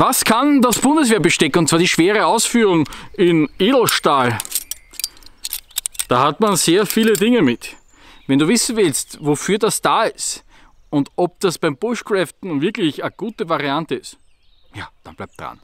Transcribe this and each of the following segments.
Was kann das Bundeswehrbesteck, und zwar die schwere Ausführung in Edelstahl? Da hat man sehr viele Dinge mit. Wenn du wissen willst, wofür das da ist und ob das beim Bushcraften wirklich eine gute Variante ist, ja, dann bleib dran.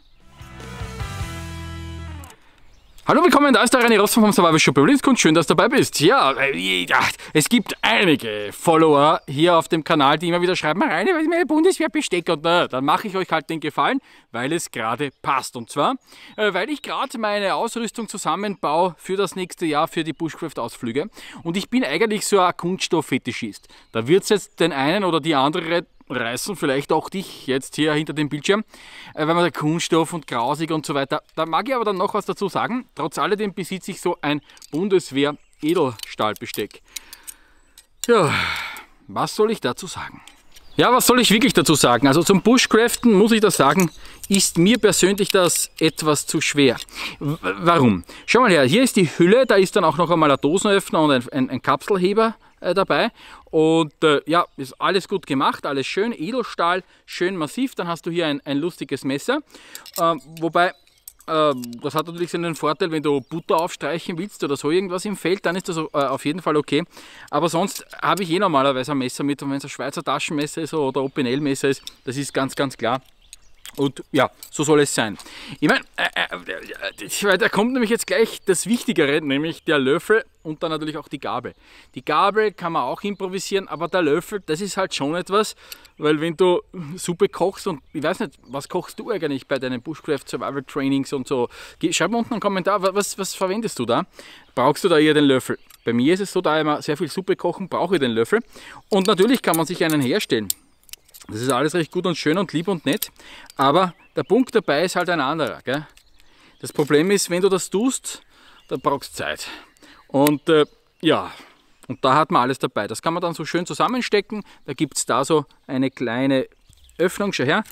Hallo, willkommen, da ist der René Rossmann vom Survival Shop und Schön, dass du dabei bist. Ja, äh, es gibt einige Follower hier auf dem Kanal, die immer wieder schreiben, René, was ist meine Bundeswehr bestecke Und na, äh, dann mache ich euch halt den Gefallen, weil es gerade passt. Und zwar, äh, weil ich gerade meine Ausrüstung zusammenbaue für das nächste Jahr, für die Bushcraft-Ausflüge. Und ich bin eigentlich so ein Kunststofffetischist. Da wird es jetzt den einen oder die andere reißen, vielleicht auch dich jetzt hier hinter dem Bildschirm, äh, weil man sagt Kunststoff und grausig und so weiter. Da mag ich aber dann noch was dazu sagen. Trotz alledem besitze ich so ein Bundeswehr Edelstahlbesteck. Ja, was soll ich dazu sagen? Ja, was soll ich wirklich dazu sagen? Also zum Bushcraften muss ich das sagen, ist mir persönlich das etwas zu schwer. W warum? Schau mal her, hier ist die Hülle, da ist dann auch noch einmal ein Dosenöffner und ein, ein, ein Kapselheber äh, dabei. Und äh, ja, ist alles gut gemacht, alles schön, Edelstahl, schön massiv. Dann hast du hier ein, ein lustiges Messer. Äh, wobei, ähm, das hat natürlich seinen Vorteil, wenn du Butter aufstreichen willst oder so irgendwas im Feld, dann ist das äh, auf jeden Fall okay. Aber sonst habe ich eh normalerweise ein Messer mit und wenn es ein Schweizer Taschenmesser ist oder Opinel-Messer ist, das ist ganz, ganz klar. Und ja, so soll es sein. Ich meine, äh, äh, äh da kommt nämlich jetzt gleich das Wichtigere, nämlich der Löffel und dann natürlich auch die Gabel. Die Gabel kann man auch improvisieren, aber der Löffel, das ist halt schon etwas, weil wenn du Suppe kochst und ich weiß nicht, was kochst du eigentlich bei deinen Bushcraft Survival Trainings und so? Schreib mir unten einen Kommentar, was, was verwendest du da? Brauchst du da eher den Löffel? Bei mir ist es so, da ich immer sehr viel Suppe kochen, brauche ich den Löffel. Und natürlich kann man sich einen herstellen. Das ist alles recht gut und schön und lieb und nett, aber der Punkt dabei ist halt ein anderer. Gell? Das Problem ist, wenn du das tust, dann brauchst du Zeit. Und äh, ja, und da hat man alles dabei. Das kann man dann so schön zusammenstecken. Da gibt es da so eine kleine Öffnung, schau her.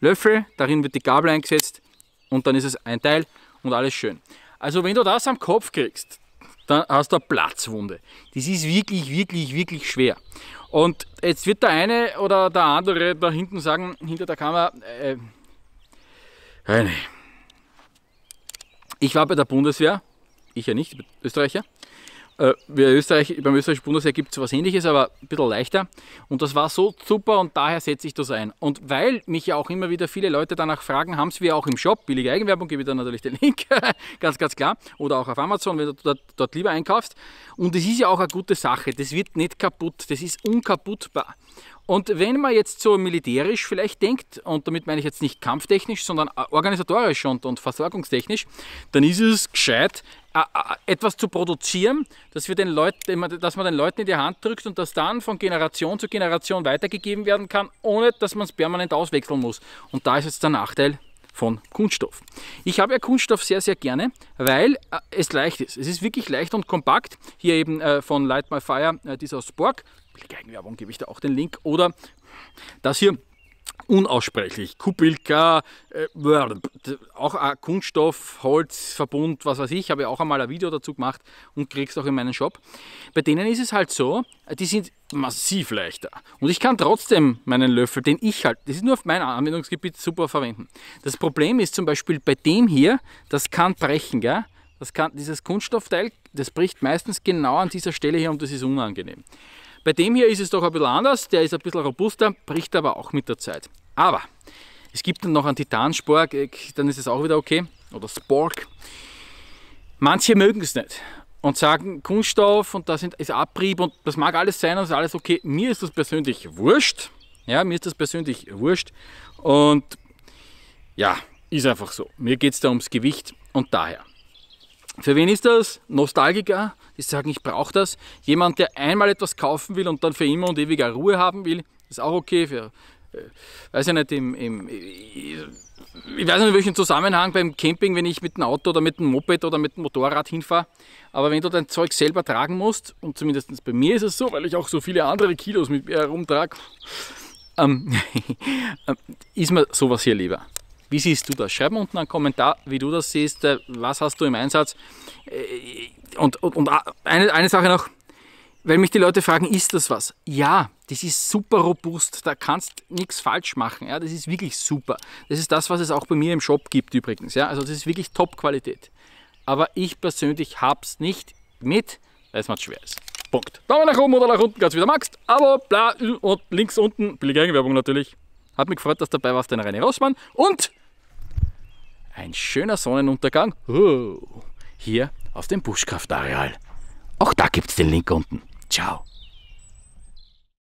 Löffel, darin wird die Gabel eingesetzt und dann ist es ein Teil und alles schön. Also wenn du das am Kopf kriegst, dann hast du eine Platzwunde. Das ist wirklich, wirklich, wirklich schwer. Und jetzt wird der eine oder der andere da hinten sagen, hinter der Kamera, äh, ich war bei der Bundeswehr, ich ja nicht, Österreicher, äh, Österreich, beim österreichischen Bundesheer gibt es so was ähnliches, aber ein bisschen leichter. Und das war so super und daher setze ich das ein. Und weil mich ja auch immer wieder viele Leute danach fragen, haben es wir auch im Shop, billige Eigenwerbung, gebe ich dann natürlich den Link, ganz, ganz klar. Oder auch auf Amazon, wenn du dort, dort lieber einkaufst. Und es ist ja auch eine gute Sache, das wird nicht kaputt, das ist unkaputtbar. Und wenn man jetzt so militärisch vielleicht denkt, und damit meine ich jetzt nicht kampftechnisch, sondern organisatorisch und, und versorgungstechnisch, dann ist es gescheit, äh, äh, etwas zu produzieren, dass, wir den Leuten, dass man den Leuten in die Hand drückt und das dann von Generation zu Generation weitergegeben werden kann, ohne dass man es permanent auswechseln muss. Und da ist jetzt der Nachteil von Kunststoff. Ich habe ja Kunststoff sehr, sehr gerne, weil äh, es leicht ist. Es ist wirklich leicht und kompakt. Hier eben von Light My Fire, dieser Spork. Eigenwerbung gebe ich da auch den Link. Oder das hier unaussprechlich. Kupilka, äh, auch ein Kunststoff, Holzverbund, was weiß ich, habe ich auch einmal ein Video dazu gemacht und kriegst auch in meinen Shop. Bei denen ist es halt so, äh, die sind massiv leichter. Und ich kann trotzdem meinen Löffel, den ich halt, das ist nur auf mein Anwendungsgebiet, super verwenden. Das Problem ist zum Beispiel bei dem hier, das kann brechen, gell? Das kann, dieses Kunststoffteil, das bricht meistens genau an dieser Stelle hier und das ist unangenehm. Bei dem hier ist es doch ein bisschen anders, der ist ein bisschen robuster, bricht aber auch mit der Zeit. Aber es gibt dann noch einen Titanspork, äh, dann ist es auch wieder okay, oder Spork. Manche mögen es nicht und sagen Kunststoff und da ist Abrieb und das mag alles sein und ist alles okay. Mir ist das persönlich wurscht. Ja, mir ist das persönlich wurscht und ja, ist einfach so. Mir geht es da ums Gewicht und daher. Für wen ist das? Nostalgiker, die sagen, ich brauche das. Jemand, der einmal etwas kaufen will und dann für immer und ewiger Ruhe haben will, ist auch okay. Für, äh, weiß ich nicht, im, im, ich weiß nicht, in welchem Zusammenhang beim Camping, wenn ich mit dem Auto oder mit dem Moped oder mit dem Motorrad hinfahre. Aber wenn du dein Zeug selber tragen musst, und zumindest bei mir ist es so, weil ich auch so viele andere Kilos mit mir herumtrage, ähm, ähm, ist mir sowas hier lieber. Wie siehst du das? Schreib mir unten einen Kommentar, wie du das siehst. Äh, was hast du im Einsatz? Äh, und, und, und äh, eine, eine Sache noch, weil mich die Leute fragen, ist das was? Ja, das ist super robust, da kannst nichts falsch machen. Ja, das ist wirklich super. Das ist das, was es auch bei mir im Shop gibt übrigens. Ja, also das ist wirklich Top-Qualität. Aber ich persönlich habe es nicht mit, weil es mir schwer ist. Punkt. Daumen nach oben oder nach unten, ganz wie du magst. Abo, bla und links unten, billige Eigenwerbung natürlich. Hat mich gefreut, dass dabei warst, dein René Rossmann. Und ein schöner Sonnenuntergang oh, hier aus dem Buschkraftareal. Auch da gibt es den Link unten. Ciao.